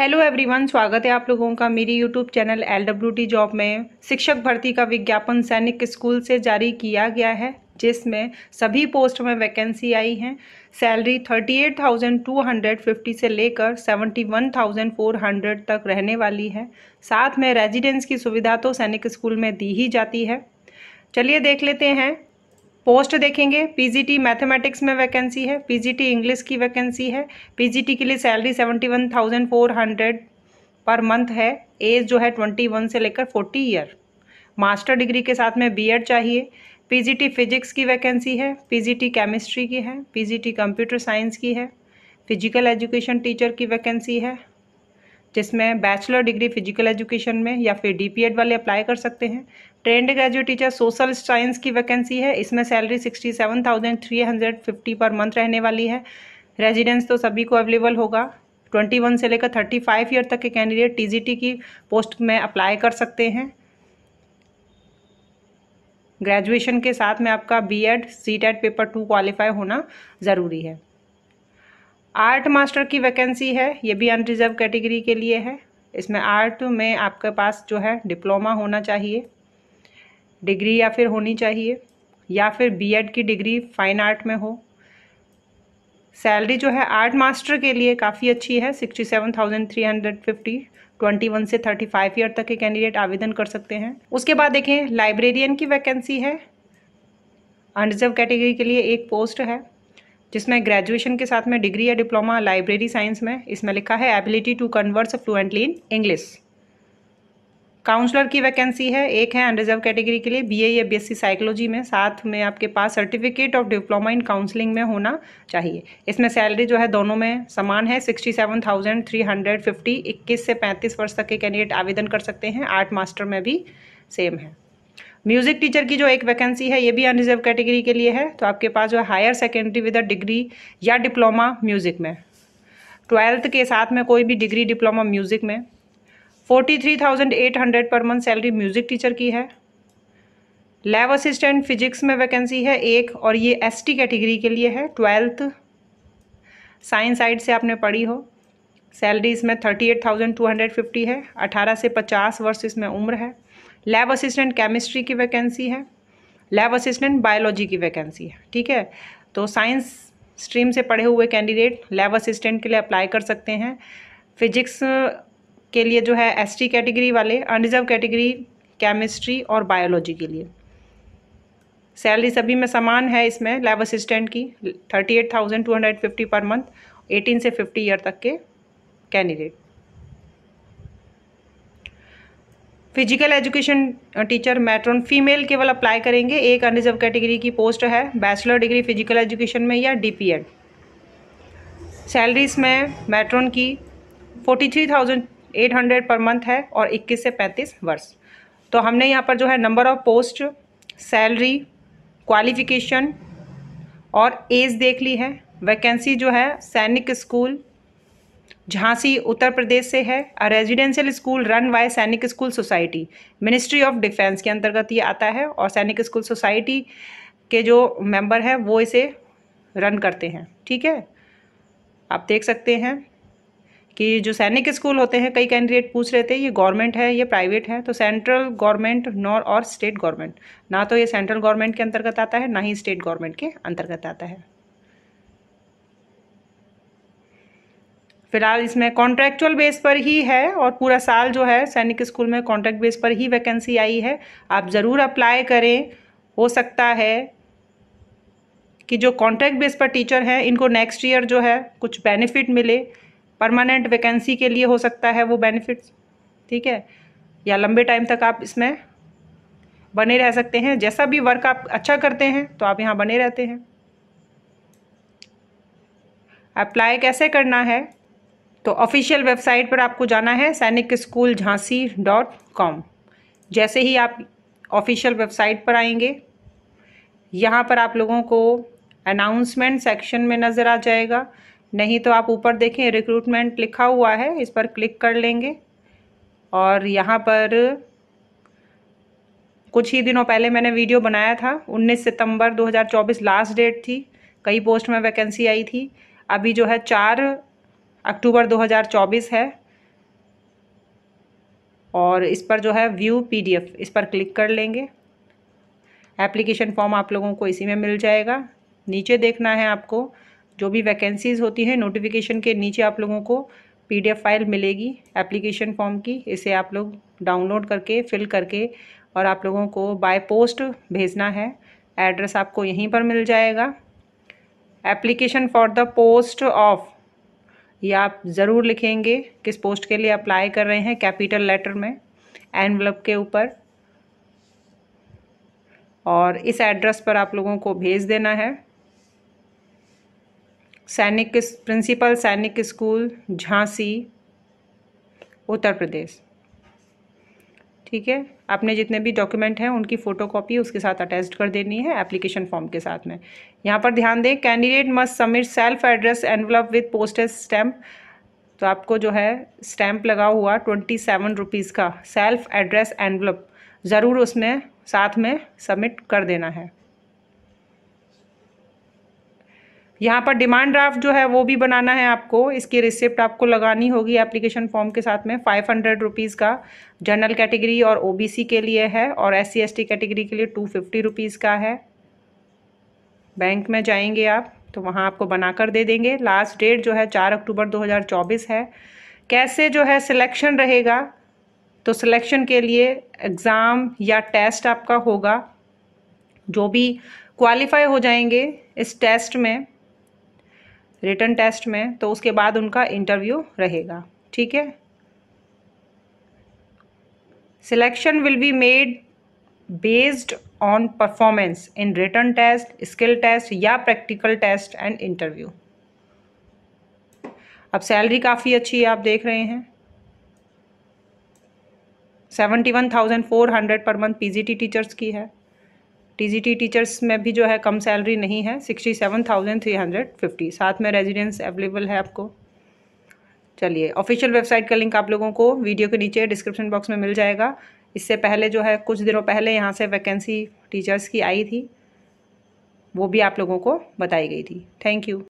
hello everyone स्वागत है आप लोगों का मेरी YouTube channel L W T job में शिक्षक भर्ती का विज्ञापन सैनिक स्कूल से जारी किया गया है जिसमें सभी पोस्ट में वैकेंसी आई हैं सैलरी 38,250 से लेकर 71,400 तक रहने वाली है साथ में रेजिडेंस की सुविधा तो सैनिक स्कूल में दी ही जाती है चलिए देख लेते हैं पोस्ट देखेंगे पीजीटी मैथमेटिक्स में वैकेंसी है पीजीटी इंग्लिश की वैकेंसी है पीजीटी के लिए salary seventy one thousand four hundred per month है एज जो है ट्वेंटी वन से लेकर फोर्टी ईयर मास्टर डिग्री के साथ में बीएड चाहिए पीजीटी फिजिक्स की वैकेंसी है पीजीटी केमिस्ट्री की है पीजीटी कंप्यूटर साइंस की है फिजिकल एजुकेशन टीचर की वैकेंसी है जिसमें बैचलर डिग्री फिजिकल एजुकेशन में या फिर डीपीएड वाले अप्लाई कर सकते हैं trained graduate teacher social science की वैकेंसी है इसमें salary sixty seven thousand three hundred fifty per month रहने वाली है रेजिडेंस तो सभी को अवेलेबल होगा ट्वेंटी वन से लेकर थर्टी फाइव ईयर तक के कैंडिडेट टीजीटी की पोस्ट में अप्लाई कर सकते हैं ग्रेजुएशन के साथ में आपका B Ed CTET paper two qualify होना ज़रूरी है आर्ट मास्टर की वैकेंसी है ये भी अनरिजर्व कैटेगरी के लिए है इसमें आर्ट में आपके पास जो है डिप्लोमा होना चाहिए डिग्री या फिर होनी चाहिए या फिर बीएड की डिग्री फाइन आर्ट में हो सैलरी जो है आर्ट मास्टर के लिए काफ़ी अच्छी है sixty seven thousand three hundred fifty twenty one से थर्टी फाइव ईयर तक के कैंडिडेट आवेदन कर सकते हैं उसके बाद देखें लाइब्रेरियन की वैकेंसी है अनरिजर्व कैटेगरी के लिए एक पोस्ट है जिसमें ग्रेजुएशन के साथ में डिग्री या डिप्लोमा लाइब्रेरी साइंस में इसमें लिखा है ability to converse fluently in English counsellor की वैकेंसी है एक है अनरिजर्व कैटेगरी के लिए बीए या बीएससी साइकोलॉजी में साथ में आपके पास certificate of diploma in counselling में होना चाहिए इसमें सैलरी जो है दोनों में समान है sixty seven thousand three hundred fifty इक्कीस से पैंतीस वर्ष तक के कैंडिडेट आवेदन कर सकते हैं आर्ट मास्टर में भी सेम है म्यूज़िक टीचर की जो एक वैकेंसी है ये भी अनरिजर्व कैटेगरी के लिए है तो आपके पास जो है हायर सेकेंडरी विद डिग्री या डिप्लोमा म्यूज़िक में ट्वेल्थ के साथ में कोई भी डिग्री डिप्लोमा म्यूज़िक में forty three thousand eight hundred per month salary music teacher की है लैब असिस्टेंट फिजिक्स में वैकेंसी है एक और ये एसटी कैटेगरी के लिए है ट्वेल्थ साइंस साइड से आपने पढ़ी हो सैलरी इसमें thirty eight thousand two hundred fifty है अठारह से पचास वर्ष इसमें उम्र है लैब असिस्टेंट केमिस्ट्री की वैकेंसी है लैब असिस्टेंट बायोलॉजी की वैकेंसी है ठीक है तो साइंस स्ट्रीम से पढ़े हुए कैंडिडेट लैब असिस्टेंट के लिए अप्लाई कर सकते हैं फिजिक्स के लिए जो है टी कैटेगरी वाले अनरिजर्व कैटेगरी केमिस्ट्री और बायोलॉजी के लिए सैलरी सभी में समान है इसमें लैब असिस्टेंट की thirty eight thousand two hundred fifty per month eighteen से फिफ्टी ईयर तक के candidate physical education teacher matron female केवल अप्लाई करेंगे एक अनरिजर्व कैटेगरी की पोस्ट है बैचलर डिग्री फिजिकल एजुकेशन में या डी पी एड सैलरीज में मैट्रॉन की forty three thousand eight hundred per month है और इक्कीस से पैंतीस वर्ष तो हमने यहाँ पर जो है number of post salary qualification और एज देख ली है वैकेंसी जो है सैनिक स्कूल झांसी उत्तर प्रदेश से है a residential school run by Sainik school society ministry of defence के अंतर्गत ये आता है और सैनिक स्कूल सोसाइटी के जो मेंबर हैं वो इसे रन करते हैं ठीक है आप देख सकते हैं कि जो सैनिक स्कूल होते हैं कई कैंडिडेट पूछ रहे थे ये गवर्नमेंट है ये प्राइवेट है तो सेंट्रल गवर्नमेंट नॉर और स्टेट गवर्नमेंट ना तो ये सेंट्रल गवर्नमेंट के अंतर्गत आता है ना ही स्टेट गवर्नमेंट के अंतर्गत आता है फिलहाल इसमें कॉन्ट्रैक्चुअल बेस पर ही है और पूरा साल जो है सैनिक स्कूल में कॉन्ट्रैक्ट बेस पर ही वैकेंसी आई है आप ज़रूर अप्लाई करें हो सकता है कि जो कॉन्ट्रैक्ट बेस पर टीचर हैं इनको नेक्स्ट ईयर जो है कुछ बेनिफिट मिले परमानेंट वैकेंसी के लिए हो सकता है वो बेनिफिट्स ठीक है या लंबे टाइम तक आप इसमें बने रह सकते हैं जैसा भी वर्क आप अच्छा करते हैं तो आप यहाँ बने रहते हैं अप्लाई कैसे करना है तो ऑफिशियल वेबसाइट पर आपको जाना है सैनिक स्कूल झांसी डॉट कॉम जैसे ही आप ऑफिशियल वेबसाइट पर आएंगे यहाँ पर आप लोगों को अनाउंसमेंट सेक्शन में नज़र आ जाएगा नहीं तो आप ऊपर देखें रिक्रूटमेंट लिखा हुआ है इस पर क्लिक कर लेंगे और यहाँ पर कुछ ही दिनों पहले मैंने वीडियो बनाया था 19 सितंबर 2024 लास्ट डेट थी कई पोस्ट में वैकेंसी आई थी अभी जो है चार अक्टूबर 2024 है और इस पर जो है व्यू पीडीएफ इस पर क्लिक कर लेंगे एप्लीकेशन फॉर्म आप लोगों को इसी में मिल जाएगा नीचे देखना है आपको जो भी वैकेंसीज़ होती हैं नोटिफिकेशन के नीचे आप लोगों को पीडीएफ फाइल मिलेगी एप्लीकेशन फॉर्म की इसे आप लोग डाउनलोड करके फिल करके और आप लोगों को बाय पोस्ट भेजना है एड्रेस आपको यहीं पर मिल जाएगा application for the post of ये आप ज़रूर लिखेंगे किस पोस्ट के लिए अप्लाई कर रहे हैं कैपिटल लेटर में एनवलप के ऊपर और इस एड्रेस पर आप लोगों को भेज देना है सैनिक प्रिंसिपल सैनिक स्कूल झांसी उत्तर प्रदेश ठीक है आपने जितने भी डॉक्यूमेंट हैं उनकी फ़ोटो कॉपी उसके साथ अटैच कर देनी है एप्लीकेशन फॉर्म के साथ में यहाँ पर ध्यान दें candidate must submit self address envelope with postage stamp तो आपको जो है स्टैम्प लगा हुआ ट्वेंटी सेवन रुपीज़ का सेल्फ एड्रेस एनवलप ज़रूर उसमें साथ में सबमिट कर देना है यहाँ पर डिमांड ड्राफ्ट जो है वो भी बनाना है आपको इसकी रिसिप्ट आपको लगानी होगी एप्लीकेशन फॉर्म के साथ में फाइव हंड्रेड रुपीज़ का जनरल कैटेगरी और ओबीसी के लिए है और एस सी कैटेगरी के लिए टू फिफ्टी रुपीज़ का है बैंक में जाएंगे आप तो वहाँ आपको बनाकर दे देंगे लास्ट डेट जो है चार अक्टूबर दो है कैसे जो है सिलेक्शन रहेगा तो सिलेक्शन के लिए एग्ज़ाम या टेस्ट आपका होगा जो भी क्वालिफाई हो जाएंगे इस टेस्ट में रिटर्न टेस्ट में तो उसके बाद उनका इंटरव्यू रहेगा ठीक है selection will be made based on performance in written test skill test या प्रैक्टिकल टेस्ट एंड इंटरव्यू अब सैलरी काफ़ी अच्छी है आप देख रहे हैं seventy one thousand four hundred per month PGT teachers की है टीजीटी टीचर्स में भी जो है कम सैलरी नहीं है sixty seven thousand three hundred fifty साथ में रेजिडेंस अवेलेबल है आपको चलिए ऑफिशियल वेबसाइट का लिंक आप लोगों को वीडियो के नीचे डिस्क्रिप्शन बॉक्स में मिल जाएगा इससे पहले जो है कुछ दिनों पहले यहाँ से वैकेंसी टीचर्स की आई थी वो भी आप लोगों को बताई गई थी थैंक यू